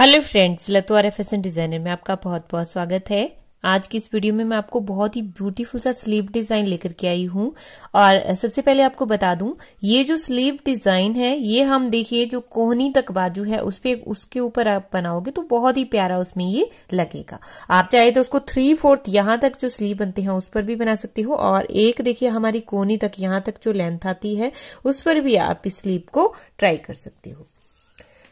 hello friends लतवारा fashion designer में आपका बहुत बहुत स्वागत है आज की इस वीडियो में मैं आपको बहुत ही ब्यूटीफुल सा स्लीव डिजाइन लेकर के आई हूँ और सबसे पहले आपको बता दूं ये जो स्लीव डिजाइन है ये हम देखिए जो कोहनी तक बाजू है उस पर उसके ऊपर आप बनाओगे तो बहुत ही प्यारा उसमें ये लगेगा आप चाहे तो उसको थ्री फोर्थ यहां तक जो स्लीव बनते हैं उस पर भी बना सकते हो और एक देखिए हमारी कोहनी तक यहाँ तक जो लेंथ आती है उस पर भी आप इस स्लीव को ट्राई कर सकते हो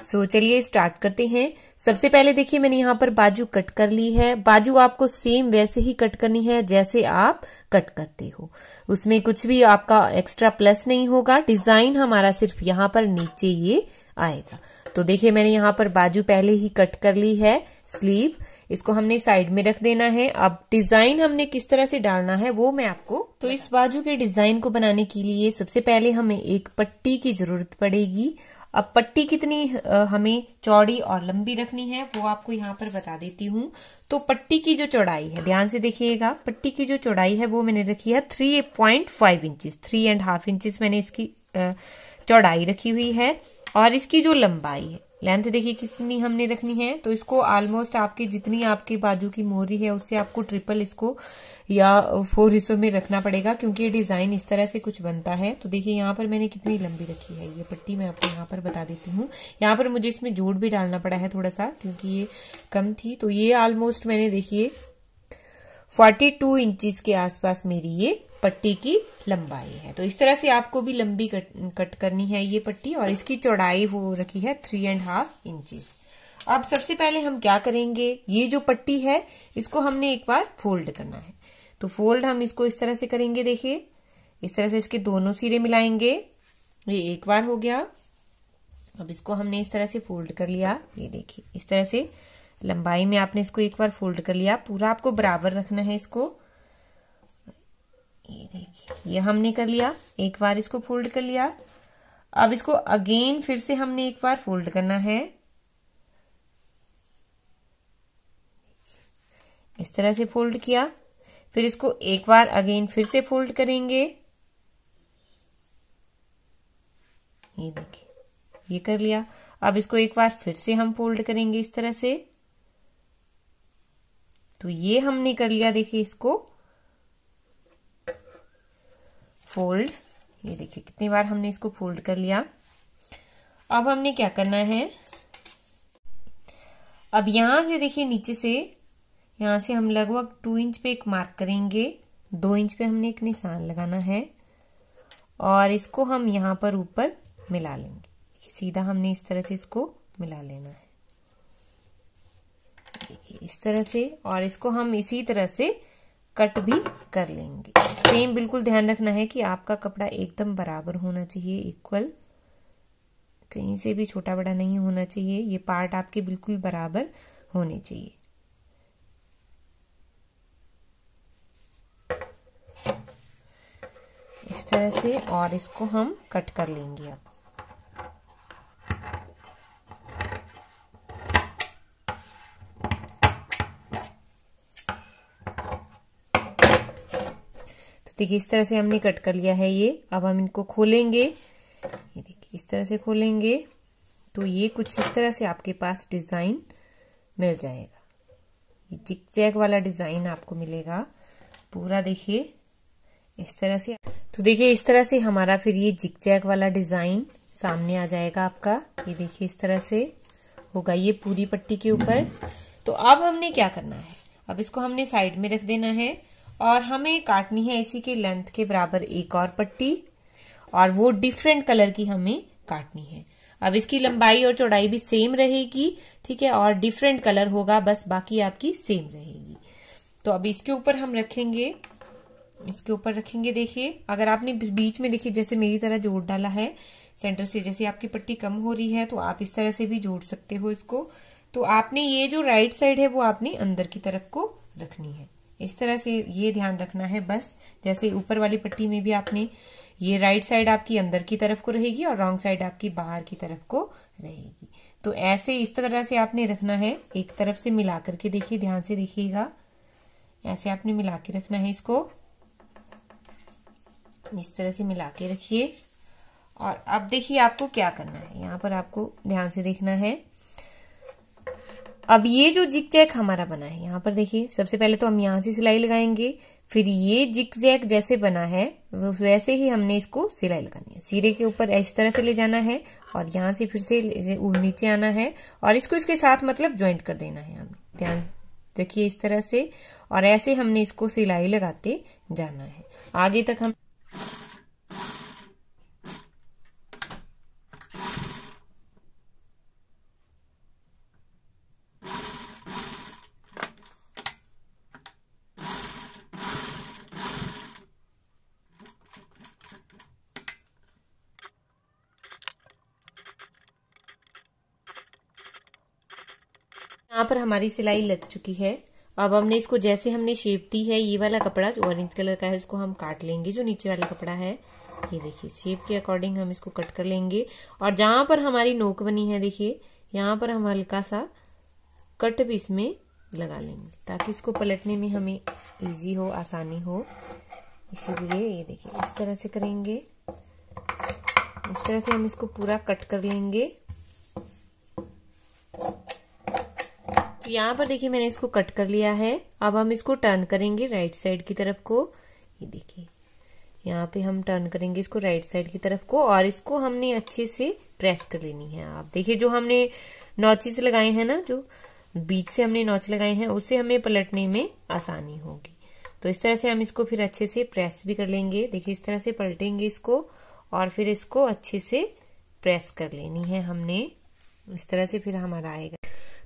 सो so, चलिए स्टार्ट करते हैं सबसे पहले देखिए मैंने यहाँ पर बाजू कट कर ली है बाजू आपको सेम वैसे ही कट करनी है जैसे आप कट करते हो उसमें कुछ भी आपका एक्स्ट्रा प्लस नहीं होगा डिजाइन हमारा सिर्फ यहाँ पर नीचे ये आएगा तो देखिए मैंने यहाँ पर बाजू पहले ही कट कर ली है स्लीव इसको हमने साइड में रख देना है अब डिजाइन हमने किस तरह से डालना है वो मैं आपको तो इस बाजू के डिजाइन को बनाने के लिए सबसे पहले हमें एक पट्टी की जरूरत पड़ेगी अब पट्टी कितनी हमें चौड़ी और लंबी रखनी है वो आपको यहाँ पर बता देती हूँ तो पट्टी की जो चौड़ाई है ध्यान से देखिएगा पट्टी की जो चौड़ाई है वो मैंने रखी है three point five inches three and half inches मैंने इसकी चौड़ाई रखी हुई है और इसकी जो लंबाई है लेंथ देखिए कितनी हमने रखनी है तो इसको ऑलमोस्ट आपकी जितनी आपके बाजू की मोहरी है उससे आपको ट्रिपल इसको या फोर हिस्सों में रखना पड़ेगा क्योंकि ये डिजाइन इस तरह से कुछ बनता है तो देखिए यहाँ पर मैंने कितनी लंबी रखी है ये पट्टी मैं आपको यहाँ पर बता देती हूँ यहाँ पर मुझे इसमें जोड़ भी डालना पड़ा है थोड़ा सा क्योंकि ये कम थी तो ये ऑलमोस्ट मैंने देखिए फोर्टी टू इंचिस के आसपास मेरी ये पट्टी की लंबाई है तो इस तरह से आपको भी लंबी कट, कट करनी है ये पट्टी और इसकी चौड़ाई वो रखी है थ्री एंड हाफ इंचिस अब सबसे पहले हम क्या करेंगे ये जो पट्टी है इसको हमने एक बार फोल्ड करना है तो फोल्ड हम इसको इस तरह से करेंगे देखिए इस तरह से इसके दोनों सिरे मिलाएंगे ये एक बार हो गया अब इसको हमने इस तरह से फोल्ड कर लिया ये देखिए इस तरह से लंबाई में आपने इसको एक बार फोल्ड कर लिया पूरा आपको बराबर रखना है इसको ये देखिए ये हमने कर लिया एक बार इसको फोल्ड कर लिया अब इसको अगेन फिर से हमने एक बार फोल्ड करना है इस तरह से फोल्ड किया फिर इसको एक बार अगेन फिर से फोल्ड करेंगे ये देखिए ये कर लिया अब इसको एक बार फिर से हम फोल्ड करेंगे इस तरह से तो ये हमने कर लिया देखिए इसको फोल्ड ये देखिए कितनी बार हमने इसको फोल्ड कर लिया अब हमने क्या करना है अब यहां से देखिए नीचे से यहां से हम लगभग टू इंच पे एक मार्क करेंगे दो इंच पे हमने एक निशान लगाना है और इसको हम यहां पर ऊपर मिला लेंगे सीधा हमने इस तरह से इसको मिला लेना है इस तरह से और इसको हम इसी तरह से कट भी कर लेंगे सेम बिल्कुल ध्यान रखना है कि आपका कपड़ा एकदम बराबर होना चाहिए इक्वल कहीं से भी छोटा बड़ा नहीं होना चाहिए ये पार्ट आपके बिल्कुल बराबर होने चाहिए इस तरह से और इसको हम कट कर लेंगे अब तो देखिए इस तरह से हमने कट कर लिया है ये अब हम इनको खोलेंगे ये देखिए इस तरह से खोलेंगे तो ये कुछ इस तरह से आपके पास डिज़ाइन मिल जाएगा ये चिक चैक वाला डिज़ाइन आपको मिलेगा पूरा देखिए इस तरह से तो देखिए इस तरह से हमारा फिर ये जिक जैक वाला डिज़ाइन सामने आ जाएगा आपका ये देखिए इस तरह से होगा ये पूरी पट्टी के ऊपर तो अब हमने क्या करना है अब इसको हमने साइड में रख देना है और हमें काटनी है इसी के लेंथ के बराबर एक और पट्टी और वो डिफरेंट कलर की हमें काटनी है अब इसकी लंबाई और चौड़ाई भी सेम रहेगी ठीक है और डिफरेंट कलर होगा बस बाकी आपकी सेम रहेगी तो अब इसके ऊपर हम रखेंगे इसके ऊपर रखेंगे देखिए अगर आपने बीच में देखिए जैसे मेरी तरह जोड़ डाला है सेंटर से जैसे आपकी पट्टी कम हो रही है तो आप इस तरह से भी जोड़ सकते हो इसको तो आपने ये जो राइट साइड है वो आपने अंदर की तरफ को रखनी है इस तरह से ये ध्यान रखना है बस जैसे ऊपर वाली पट्टी में भी आपने ये राइट साइड आपकी अंदर की तरफ को रहेगी और रॉन्ग साइड आपकी बाहर की तरफ को रहेगी तो ऐसे इस तरह से आपने रखना है एक तरफ से मिला करके देखिए ध्यान से देखिएगा ऐसे आपने मिला के रखना है इसको इस तरह से मिला के रखिए और अब देखिए आपको क्या करना है यहां पर आपको ध्यान से देखना है अब ये जो जिक जैक हमारा बना है यहाँ पर देखिए सबसे पहले तो हम यहाँ से सिलाई लगाएंगे फिर ये जिक जैक जैसे बना है वैसे ही हमने इसको सिलाई लगानी है सिरे के ऊपर इस तरह से ले जाना है और यहाँ से फिर से नीचे आना है और इसको इसके साथ मतलब ज्वाइंट कर देना है हमें ध्यान देखिए इस तरह से और ऐसे हमने इसको सिलाई लगाते जाना है आगे तक हम यहाँ पर हमारी सिलाई लग चुकी है अब हमने इसको जैसे हमने शेप दी है ये वाला कपड़ा जो ऑरेंज कलर का है इसको हम काट लेंगे जो नीचे वाला कपड़ा है ये देखिए शेप के अकॉर्डिंग हम इसको कट कर लेंगे और जहां पर हमारी नोक बनी है देखिए यहाँ पर हम हल्का सा कट भी इसमें लगा लेंगे ताकि इसको पलटने में हमें इजी हो आसानी हो इसीलिए ये देखिए इस तरह से करेंगे इस तरह से हम इसको पूरा कट कर लेंगे तो यहाँ पर देखिए मैंने इसको कट कर लिया है अब हम इसको टर्न करेंगे राइट साइड की तरफ को ये देखिए यहाँ पे हम टर्न करेंगे इसको राइट साइड की तरफ को और इसको हमने अच्छे से प्रेस कर लेनी है आप देखिए जो हमने नॉचेस लगाए हैं ना जो बीच से हमने नॉच लगाए हैं उसे हमें पलटने में आसानी होगी तो इस तरह से हम इसको फिर अच्छे से प्रेस भी कर लेंगे देखिए इस तरह से पलटेंगे इसको और फिर इसको अच्छे से प्रेस कर लेनी है हमने इस तरह से फिर हमारा आएगा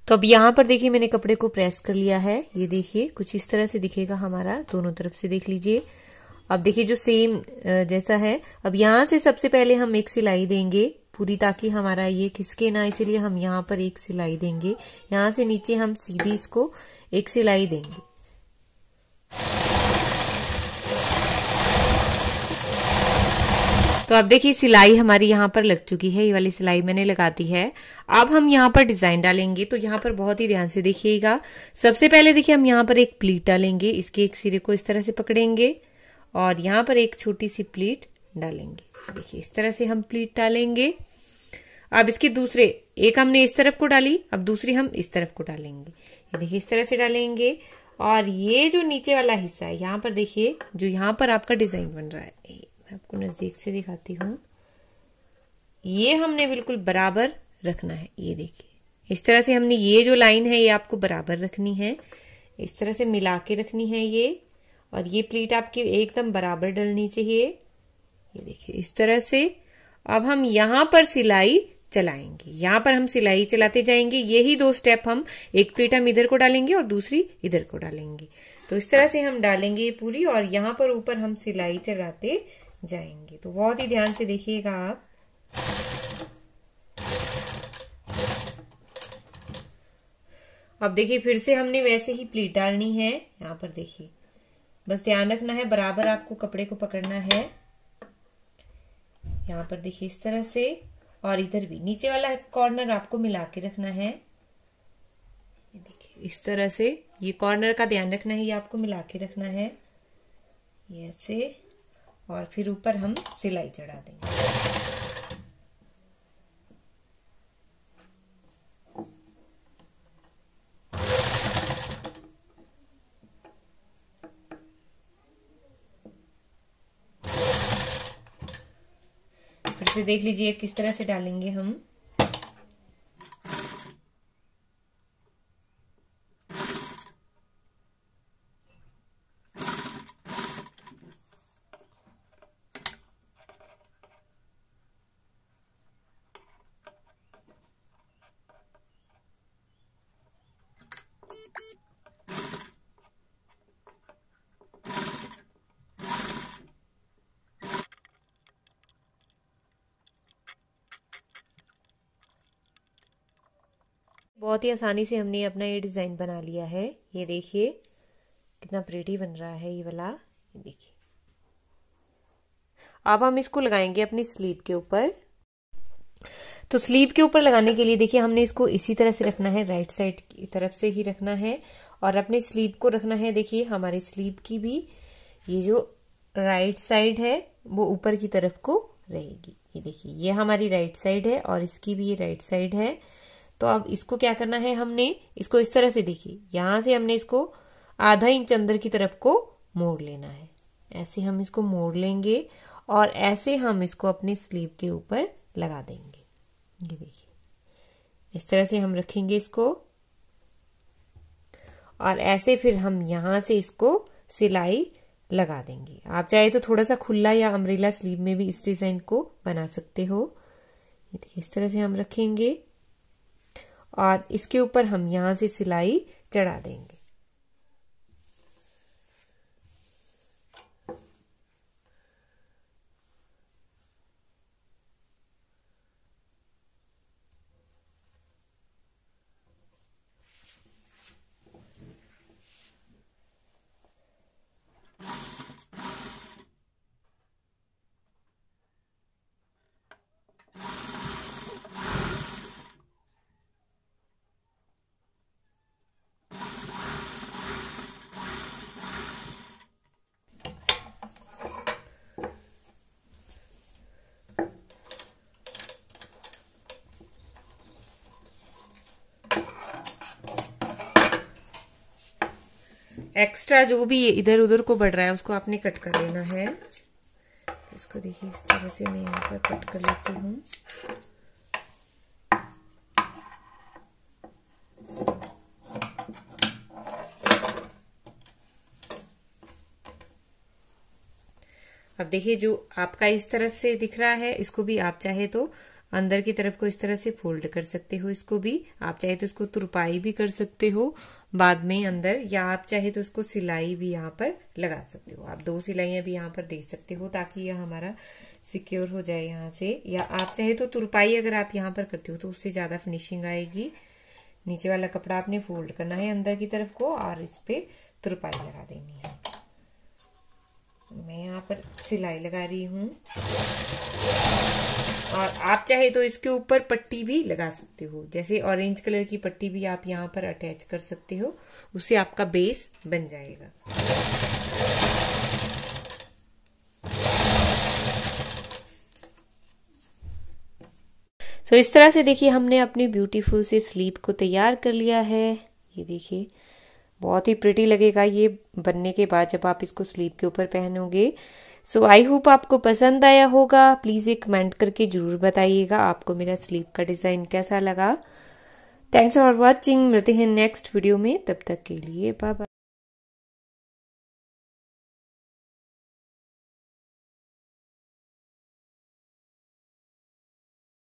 तो अब यहाँ पर देखिए मैंने कपड़े को प्रेस कर लिया है ये देखिए कुछ इस तरह से दिखेगा हमारा दोनों तरफ से देख लीजिए अब देखिए जो सेम जैसा है अब यहाँ से सबसे पहले हम एक सिलाई देंगे पूरी ताकि हमारा ये खिसके ना इसीलिए हम यहाँ पर एक सिलाई देंगे यहाँ से नीचे हम सीधी इसको एक सिलाई देंगे तो आप देखिए सिलाई हमारी यहाँ पर लग चुकी है ये वाली सिलाई मैंने लगा दी है अब हम यहाँ पर डिजाइन डालेंगे तो यहाँ पर बहुत ही ध्यान से देखिएगा सबसे पहले देखिए हम यहाँ पर एक प्लीट डालेंगे इसके एक सिरे को इस तरह से पकड़ेंगे और यहाँ पर एक छोटी सी प्लीट डालेंगे देखिए इस तरह से हम प्लीट डालेंगे अब इसके दूसरे एक हमने इस तरफ को डाली अब दूसरी हम इस तरफ को डालेंगे ये देखिए इस तरह से डालेंगे और ये जो नीचे वाला हिस्सा है यहाँ पर देखिए जो यहाँ पर आपका डिजाइन बन रहा है मैं आपको नज़दीक से दिखाती हूँ ये हमने बिल्कुल बराबर रखना है ये देखिए इस तरह से हमने ये जो लाइन है ये आपको बराबर रखनी है इस तरह से मिला के रखनी है ये और ये प्लीट आपकी एकदम बराबर डलनी चाहिए ये देखिए इस तरह से अब हम यहाँ पर सिलाई चलाएंगे यहाँ पर हम सिलाई चलाते जाएंगे यही दो स्टेप हम एक प्लीट हम इधर को डालेंगे और दूसरी इधर को डालेंगे तो इस तरह से हम डालेंगे पूरी और यहाँ पर ऊपर हम सिलाई चलाते जाएंगे तो बहुत ही ध्यान से देखिएगा आप अब देखिए फिर से हमने वैसे ही प्लीट डालनी है यहाँ पर देखिए बस ध्यान रखना है बराबर आपको कपड़े को पकड़ना है यहाँ पर देखिए इस तरह से और इधर भी नीचे वाला कॉर्नर आपको मिला के रखना है देखिए इस तरह से ये कॉर्नर का ध्यान रखना है ये आपको मिला के रखना है ये ऐसे और फिर ऊपर हम सिलाई चढ़ा देंगे से देख लीजिए किस तरह से डालेंगे हम बहुत ही आसानी से हमने अपना ये डिज़ाइन बना लिया है ये देखिए कितना प्रेटी बन रहा है ये वाला देखिए अब हम इसको लगाएंगे अपनी स्लीव के ऊपर तो स्लीव के ऊपर लगाने के लिए देखिए हमने इसको इसी तरह से रखना है राइट साइड की तरफ से ही रखना है और अपने स्लीव को रखना है देखिए हमारे स्लीव की भी ये जो राइट साइड है वो ऊपर की तरफ को रहेगी ये देखिए ये हमारी राइट साइड है और इसकी भी ये राइट साइड है तो अब इसको क्या करना है हमने इसको इस तरह से देखिए यहां से हमने इसको आधा इंच अंदर की तरफ को मोड़ लेना है ऐसे हम इसको मोड़ लेंगे और ऐसे हम इसको अपने स्लीव के ऊपर लगा देंगे ये देखिए इस तरह से हम रखेंगे इसको और ऐसे फिर हम यहां से इसको सिलाई लगा देंगे आप चाहे तो थोड़ा सा खुला या अम्ब्रेला स्लीव में भी इस डिजाइन को बना सकते हो ये देखिए इस तरह से हम रखेंगे और इसके ऊपर हम यहाँ से सिलाई चढ़ा देंगे एक्स्ट्रा जो भी इधर उधर को बढ़ रहा है उसको आपने कट कर लेना है तो इसको देखिए इस तरह से मैं यहाँ पर कट कर लेती हूँ अब देखिए जो आपका इस तरफ से दिख रहा है इसको भी आप चाहे तो अंदर की तरफ को इस तरह से फोल्ड कर सकते हो इसको भी आप चाहे तो इसको तुरपाई भी कर सकते हो बाद में अंदर या आप चाहे तो उसको सिलाई भी यहाँ पर लगा सकते हो आप दो सिलाइया भी यहाँ पर दे सकते हो ताकि यह हमारा सिक्योर हो जाए यहाँ से या आप चाहे तो तुरपाई अगर आप यहाँ पर करते हो तो उससे ज़्यादा फिनिशिंग आएगी नीचे वाला कपड़ा आपने फोल्ड करना है अंदर की तरफ को और इस पे तुरपाई लगा देनी है मैं यहाँ पर सिलाई लगा रही हूँ और आप चाहे तो इसके ऊपर पट्टी भी लगा सकते हो जैसे ऑरेंज कलर की पट्टी भी आप यहाँ पर अटैच कर सकते हो उससे आपका बेस बन जाएगा सो so, इस तरह से देखिए हमने अपनी ब्यूटीफुल से स्लीप को तैयार कर लिया है ये देखिए बहुत ही प्रिटी लगेगा ये बनने के बाद जब आप इसको स्लीव के ऊपर पहनोगे सो आई होप आपको पसंद आया होगा प्लीज़ एक कमेंट करके ज़रूर बताइएगा आपको मेरा स्लीव का डिज़ाइन कैसा लगा थैंक्स फॉर वॉचिंग मिलते हैं नेक्स्ट वीडियो में तब तक के लिए बाय